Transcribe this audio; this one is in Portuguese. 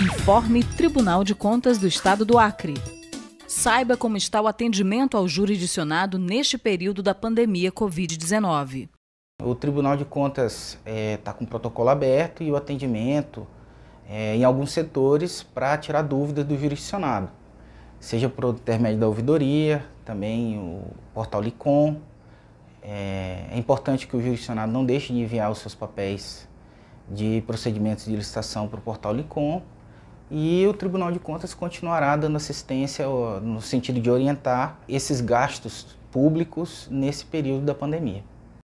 Informe Tribunal de Contas do Estado do Acre. Saiba como está o atendimento ao jurisdicionado neste período da pandemia Covid-19. O Tribunal de Contas está eh, é, com o protocolo aberto e o atendimento é, em alguns setores para tirar dúvidas do jurisdicionado, seja por intermédio da ouvidoria, também o portal LICOM. É, é importante que o jurisdicionado não deixe de enviar os seus papéis de procedimentos de licitação para o portal LICOM e o Tribunal de Contas continuará dando assistência no sentido de orientar esses gastos públicos nesse período da pandemia.